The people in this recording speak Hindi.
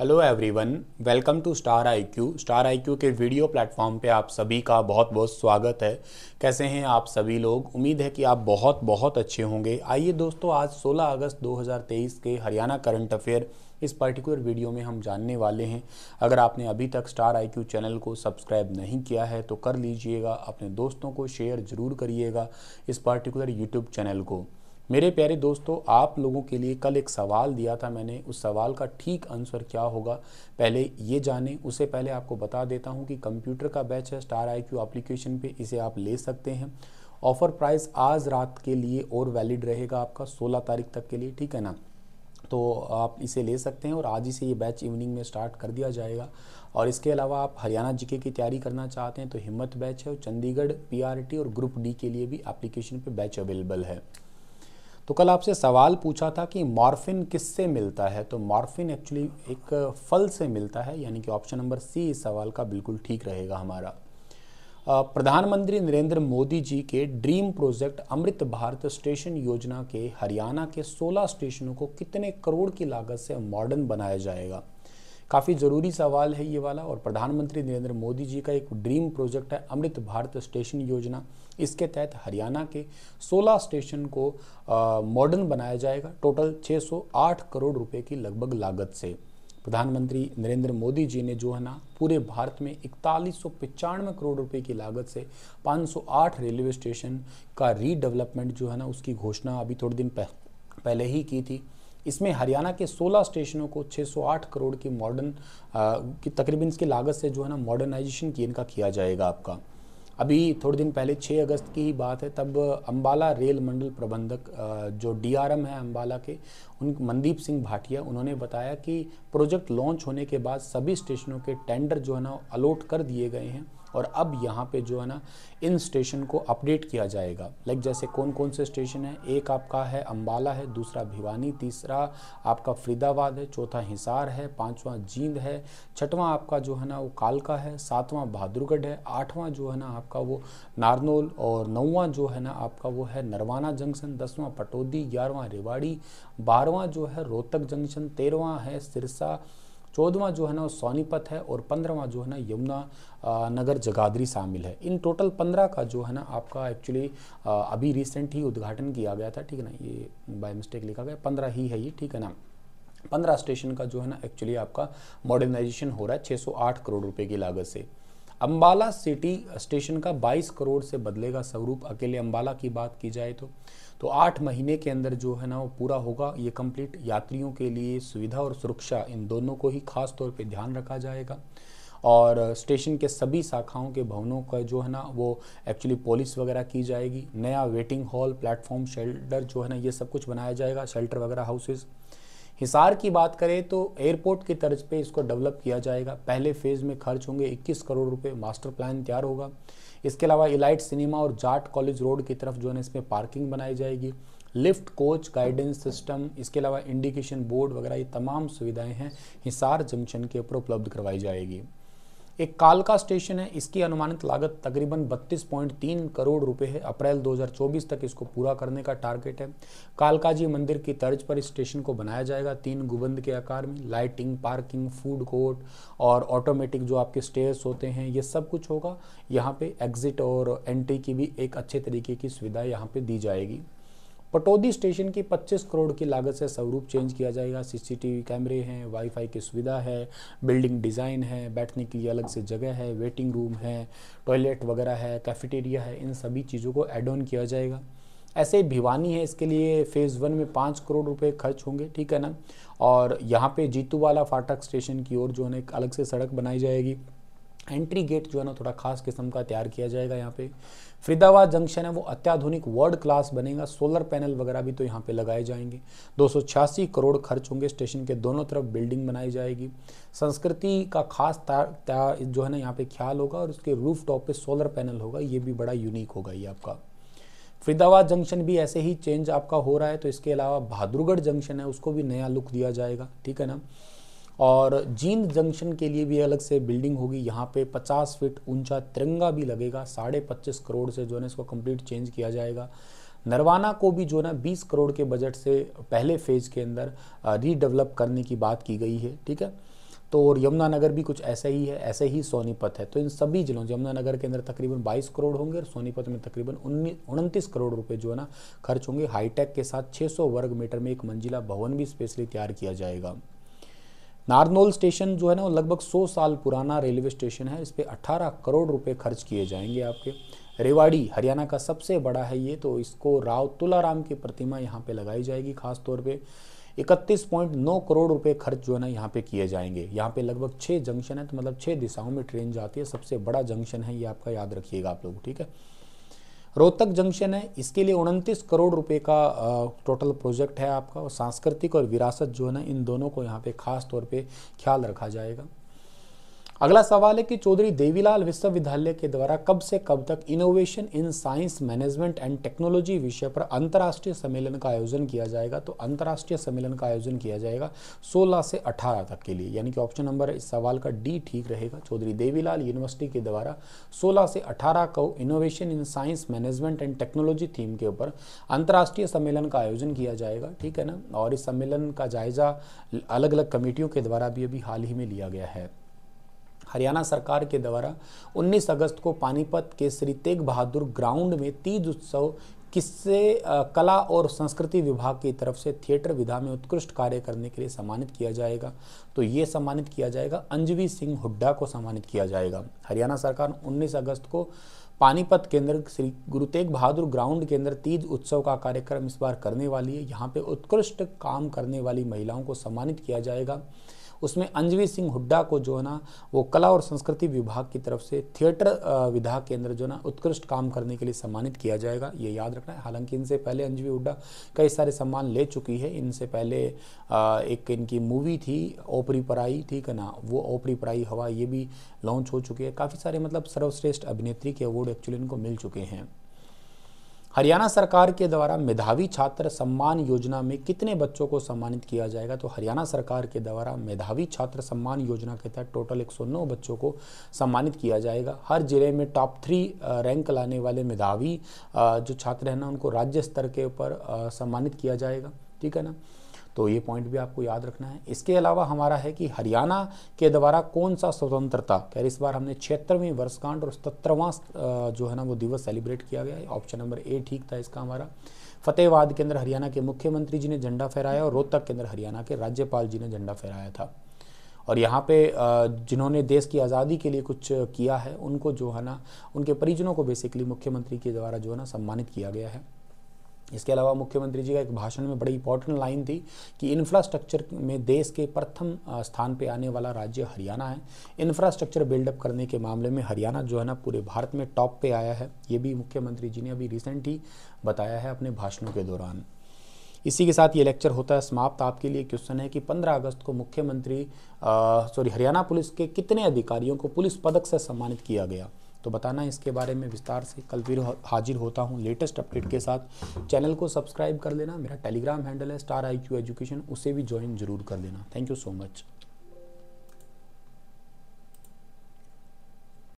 hello everyone welcome to star IQ star IQ के वीडियो प्लेटफॉर्म पे आप सभी का बहुत बहुत स्वागत है कैसे हैं आप सभी लोग उम्मीद है कि आप बहुत बहुत अच्छे होंगे आइए दोस्तों आज 16 अगस्त 2023 के हरियाणा करंट अफेयर इस पर्टिकुलर वीडियो में हम जानने वाले हैं अगर आपने अभी तक स्टार आई क्यू चैनल को सब्सक्राइब नहीं किया है तो कर लीजिएगा अपने दोस्तों को शेयर ज़रूर करिएगा इस पर्टिकुलर यूट्यूब चैनल को मेरे प्यारे दोस्तों आप लोगों के लिए कल एक सवाल दिया था मैंने उस सवाल का ठीक आंसर क्या होगा पहले ये जानें उससे पहले आपको बता देता हूँ कि कंप्यूटर का बैच है स्टार आई क्यू एप्लीकेशन पे इसे आप ले सकते हैं ऑफ़र प्राइस आज रात के लिए और वैलिड रहेगा आपका 16 तारीख तक के लिए ठीक है ना तो आप इसे ले सकते हैं और आज ही से ये बैच इवनिंग में स्टार्ट कर दिया जाएगा और इसके अलावा आप हरियाणा जीके की तैयारी करना चाहते हैं तो हिम्मत बैच है और चंडीगढ़ पीआरटी और ग्रुप डी के लिए भी एप्लीकेशन पे बैच अवेलेबल है तो कल आपसे सवाल पूछा था कि मॉर्फिन किससे मिलता है तो मॉर्फिन एक्चुअली एक फल से मिलता है यानी कि ऑप्शन नंबर सी इस सवाल का बिल्कुल ठीक रहेगा हमारा प्रधानमंत्री नरेंद्र मोदी जी के dream project Amrit Bharat station Yojana के हरियाणा के 16 स्टेशनों को कितने करोड़ की लागत से मॉडर्न बनाया जाएगा काफ़ी ज़रूरी सवाल है ये वाला और प्रधानमंत्री नरेंद्र मोदी जी का एक ड्रीम प्रोजेक्ट है अमृत भारत स्टेशन योजना इसके तहत हरियाणा के 16 स्टेशन को मॉडर्न बनाया जाएगा टोटल 608 करोड़ रुपए की लगभग लागत से प्रधानमंत्री नरेंद्र मोदी जी ने जो है ना पूरे भारत में इकतालीस करोड़ रुपए की लागत से 508 रेलवे स्टेशन का रीडेवलपमेंट जो है ना उसकी घोषणा अभी थोड़े दिन पहले ही की थी इसमें हरियाणा के 16 स्टेशनों को 608 करोड़ की मॉडर्न की तकरीबन इसकी लागत से जो है ना मॉडर्नाइजेशन की इनका किया जाएगा आपका अभी थोड़े दिन पहले 6 अगस्त की ही बात है तब अम्बाला रेल मंडल प्रबंधक जो डीआरएम है अम्बाला के उन मनदीप सिंह भाटिया उन्होंने बताया कि प्रोजेक्ट लॉन्च होने के बाद सभी स्टेशनों के टेंडर जो है ना अलॉट कर दिए गए हैं और अब यहाँ पे जो है ना इन स्टेशन को अपडेट किया जाएगा लाइक जैसे कौन कौन से स्टेशन है एक आपका है अम्बाला है दूसरा भिवानी तीसरा आपका फरीदाबाद है चौथा हिसार है पाँचवा जींद है छठवां आपका जो है ना वो कालका है सातवां बहादुरगढ़ है आठवां जो है ना आपका वो नारनोल और नौवा जो है ना आपका वो है नरवाना जंक्शन दसवां पटौदी ग्यारहवां रेवाड़ी बारहवां जो है रोहतक जंक्शन तेरहवा है सिरसा चौदहवा जो है ना सोनीपत है और पंद्रहवा जो है ना यमुना नगर जगाधरी शामिल है इन टोटल पंद्रह का जो है ना आपका एक्चुअली अभी रिसेंट ही उद्घाटन किया गया था ठीक है ना ये बाय मिस्टेक लिखा गया पंद्रह ही है ये ठीक है ना पंद्रह स्टेशन का जो है ना एक्चुअली आपका मॉडर्नाइजेशन हो रहा है 608 करोड़ रुपए की लागत से अम्बाला सिटी स्टेशन का 22 करोड़ से बदलेगा स्वरूप अकेले अम्बाला की बात की जाए तो तो आठ महीने के अंदर जो है ना वो पूरा होगा ये कंप्लीट यात्रियों के लिए सुविधा और सुरक्षा इन दोनों को ही खास तौर पे ध्यान रखा जाएगा और स्टेशन के सभी शाखाओं के भवनों का जो है ना वो एक्चुअली पोलिस वगैरह की जाएगी नया वेटिंग हॉल प्लेटफॉर्म शेल्टर जो है ना ये सब कुछ बनाया जाएगा शेल्टर वगैरह हाउसेज़ हिसार की बात करें तो एयरपोर्ट की तर्ज पे इसको डेवलप किया जाएगा पहले फेज़ में खर्च होंगे 21 करोड़ रुपए मास्टर प्लान तैयार होगा इसके अलावा इलाइट सिनेमा और जाट कॉलेज रोड की तरफ जो है इसमें पार्किंग बनाई जाएगी लिफ्ट कोच गाइडेंस सिस्टम इसके अलावा इंडिकेशन बोर्ड वगैरह ये तमाम सुविधाएं हैं हिसार जंक्शन के ऊपर उपलब्ध करवाई जाएगी एक कालका स्टेशन है इसकी अनुमानित लागत तकरीबन 32.3 करोड़ रुपए है अप्रैल 2024 तक इसको पूरा करने का टारगेट है कालका जी मंदिर की तर्ज पर इस स्टेशन को बनाया जाएगा तीन गुबंद के आकार में लाइटिंग पार्किंग फूड कोर्ट और ऑटोमेटिक जो आपके स्टेयर्स होते हैं ये सब कुछ होगा यहाँ पे एग्जिट और एंट्री की भी एक अच्छे तरीके की सुविधा यहाँ पे दी जाएगी पटौदी स्टेशन की 25 करोड़ की लागत से स्वरूप चेंज किया जाएगा सीसीटीवी कैमरे हैं वाईफाई की सुविधा है बिल्डिंग डिज़ाइन है बैठने के लिए अलग से जगह है वेटिंग रूम है टॉयलेट वगैरह है कैफेटेरिया है इन सभी चीज़ों को एड ऑन किया जाएगा ऐसे भिवानी है इसके लिए फ़ेज़ वन में पाँच करोड़ रुपए खर्च होंगे ठीक है ना और यहाँ पे जीतू वाला फाटक स्टेशन की ओर जो है एक अलग से सड़क बनाई जाएगी एंट्री गेट जो है ना थोड़ा खास किस्म का तैयार किया जाएगा यहाँ पे फरीदाबाद जंक्शन है वो अत्याधुनिक वर्ल्ड क्लास बनेगा सोलर पैनल वगैरह भी तो यहाँ पे लगाए जाएंगे दो करोड़ खर्च होंगे स्टेशन के दोनों तरफ बिल्डिंग बनाई जाएगी संस्कृति का खास जो है ना यहाँ पे ख्याल होगा और उसके रूफ टॉप पर सोलर पैनल होगा ये भी बड़ा यूनिक होगा ये आपका फरीदाबाद जंक्शन भी ऐसे ही चेंज आपका हो रहा है तो इसके अलावा बहादुरगढ़ जंक्शन है उसको भी नया लुक दिया जाएगा ठीक है ना और जींद जंक्शन के लिए भी अलग से बिल्डिंग होगी यहाँ पे 50 फीट ऊंचा तिरंगा भी लगेगा साढ़े पच्चीस करोड़ से जो है इसको कंप्लीट चेंज किया जाएगा नरवाना को भी जो है ना बीस करोड़ के बजट से पहले फेज के अंदर रीडेवलप करने की बात की गई है ठीक है तो और यमुनानगर भी कुछ ऐसा ही है ऐसे ही सोनीपत है तो इन सभी जिलों यमुनानगर के अंदर तकरीबन 22 करोड़ होंगे और सोनीपत में तकरीबन उनतीस करोड़ रुपए जो है ना खर्च होंगे हाईटेक के साथ 600 वर्ग मीटर में एक मंजिला भवन भी स्पेशली तैयार किया जाएगा नारनोल स्टेशन जो है ना वो लगभग 100 साल पुराना रेलवे स्टेशन है इस पर अट्ठारह करोड़ रुपये खर्च किए जाएंगे आपके रेवाड़ी हरियाणा का सबसे बड़ा है ये तो इसको राव तुलाराम की प्रतिमा यहाँ पे लगाई जाएगी खास तौर पे 31.9 करोड़ रुपए खर्च जो है ना यहाँ पे किए जाएंगे यहाँ पे लगभग छः जंक्शन है तो मतलब छः दिशाओं में ट्रेन जाती है सबसे बड़ा जंक्शन है ये आपका याद रखिएगा आप लोग ठीक है रोहतक जंक्शन है इसके लिए उनतीस करोड़ रुपए का टोटल प्रोजेक्ट है आपका और सांस्कृतिक और विरासत जो है ना इन दोनों को यहाँ पे खास तौर पे ख्याल रखा जाएगा अगला सवाल है कि चौधरी देवीलाल विश्वविद्यालय के द्वारा कब से कब तक innovation in science management and technology विषय पर अंतर्राष्ट्रीय सम्मेलन का आयोजन किया जाएगा तो अंतर्राष्ट्रीय सम्मेलन का आयोजन किया जाएगा 16 से 18 तक के लिए यानी कि ऑप्शन नंबर इस सवाल का डी ठीक रहेगा चौधरी देवीलाल यूनिवर्सिटी के द्वारा सोलह से अठारह को innovation in science management and technology theme के ऊपर अंतर्राष्ट्रीय सम्मेलन का आयोजन किया जाएगा ठीक है ना और इस सम्मेलन का जायजा अलग अलग कमेटियों के द्वारा भी अभी हाल ही में लिया गया है हरियाणा सरकार के द्वारा 19 अगस्त को पानीपत के श्री तेग बहादुर ग्राउंड में तीज उत्सव किससे कला और संस्कृति विभाग की तरफ से थिएटर विधा में उत्कृष्ट कार्य करने के लिए सम्मानित किया जाएगा तो ये सम्मानित किया जाएगा अंजवी सिंह हुड्डा को सम्मानित किया जाएगा हरियाणा सरकार 19 अगस्त को पानीपत केंद्र श्री गुरु तेग बहादुर ग्राउंड के अंदर तीज उत्सव का कार्यक्रम इस बार करने वाली है यहाँ पे उत्कृष्ट काम करने वाली महिलाओं को सम्मानित किया जाएगा उसमें अंजवी सिंह हुड्डा को जो है ना वो कला और संस्कृति विभाग की तरफ से थिएटर विधा के अंदर जो ना उत्कृष्ट काम करने के लिए सम्मानित किया जाएगा ये याद रखना है हालांकि इनसे पहले अंजवी हुड्डा कई सारे सम्मान ले चुकी है इनसे पहले एक इनकी मूवी थी ओपरी पराई ठीक है ना वो ओपरी पराई हवा ये भी लॉन्च हो चुकी है काफ़ी सारे मतलब सर्वश्रेष्ठ अभिनेत्री के अवार्ड एक्चुअली इनको मिल चुके हैं हरियाणा सरकार के द्वारा मेधावी छात्र सम्मान योजना में कितने बच्चों को सम्मानित किया जाएगा तो हरियाणा सरकार के द्वारा मेधावी छात्र सम्मान योजना के तहत टोटल 109 बच्चों को सम्मानित किया जाएगा हर जिले में टॉप थ्री रैंक लाने वाले मेधावी जो छात्र हैं ना उनको राज्य स्तर के ऊपर सम्मानित किया जाएगा ठीक है ना तो ये पॉइंट भी आपको याद रखना है इसके अलावा हमारा है कि हरियाणा के द्वारा कौन सा स्वतंत्रता खैर इस बार हमने छिहत्तरवीं वर्षकांड और सत्रहवां जो है ना वो दिवस सेलिब्रेट किया गया है ऑप्शन नंबर ए ठीक था इसका हमारा फतेहबाद के अंदर हरियाणा के मुख्यमंत्री जी ने झंडा फहराया और रोहतक के अंदर हरियाणा के राज्यपाल जी ने झंडा फहराया था और यहाँ पे जिन्होंने देश की आज़ादी के लिए कुछ किया है उनको जो है ना उनके परिजनों को बेसिकली मुख्यमंत्री के द्वारा जो है ना सम्मानित किया गया है इसके अलावा मुख्यमंत्री जी का एक भाषण में बड़ी इंपॉर्टेंट लाइन थी कि इंफ्रास्ट्रक्चर में देश के प्रथम स्थान पे आने वाला राज्य हरियाणा है इंफ्रास्ट्रक्चर बिल्डअप करने के मामले में हरियाणा जो है ना पूरे भारत में टॉप पे आया है ये भी मुख्यमंत्री जी ने अभी रिसेंट ही बताया है अपने भाषणों के दौरान इसी के साथ ये लेक्चर होता है समाप्त आपके लिए क्वेश्चन है कि 15 अगस्त को मुख्यमंत्री सॉरी हरियाणा पुलिस के कितने अधिकारियों को पुलिस पदक से सम्मानित किया गया तो बताना इसके बारे में विस्तार से कल फिर हाजिर होता हूँ लेटेस्ट अपडेट के साथ चैनल को सब्सक्राइब कर लेना मेरा टेलीग्राम हैंडल है स्टार आई क्यू एजुकेशन उसे भी ज्वाइन जरूर कर लेना थैंक यू सो मच